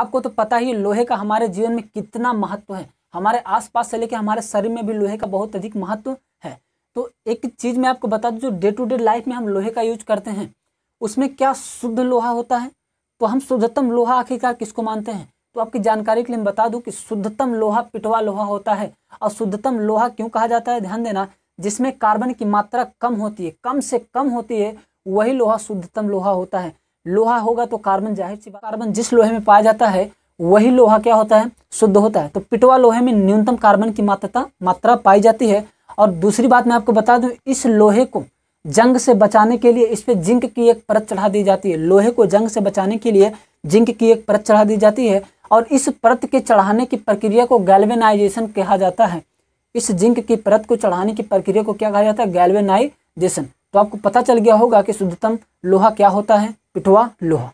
आपको तो पता ही लोहे का हमारे जीवन में कितना महत्व है हमारे आसपास से लेकर हमारे शरीर में भी लोहे का बहुत अधिक महत्व है तो एक चीज़ मैं आपको बता दूँ जो डे टू डे लाइफ में हम लोहे का यूज करते हैं उसमें क्या शुद्ध लोहा होता है तो हम शुद्धतम लोहा आखिरकार किसको मानते हैं तो आपकी जानकारी के लिए मैं बता दूं कि शुद्धतम लोहा पिटवा लोहा होता है और शुद्धतम लोहा क्यों कहा जाता है ध्यान देना जिसमें कार्बन की मात्रा कम होती है कम से कम होती है वही लोहा शुद्धतम लोहा होता है लोहा होगा तो कार्बन जाहिर सी कार्बन जिस लोहे में पाया जाता है वही लोहा क्या होता है शुद्ध होता है तो पिटवा लोहे में न्यूनतम कार्बन की मात्रता मात्रा पाई जाती है और दूसरी बात मैं आपको बता दूं इस लोहे को जंग से बचाने के लिए इस पर जिंक की एक परत चढ़ा दी जाती है लोहे को जंग से बचाने के लिए जिंक की एक परत चढ़ा दी जाती है और इस परत के चढ़ाने की प्रक्रिया को गैल्वेनाइजेशन कहा जाता है इस जिंक की परत को चढ़ाने की प्रक्रिया को क्या कहा जाता है गैल्वेनाइजेशन तो आपको पता चल गया होगा कि शुद्धतम लोहा क्या होता है पिटवा लोहा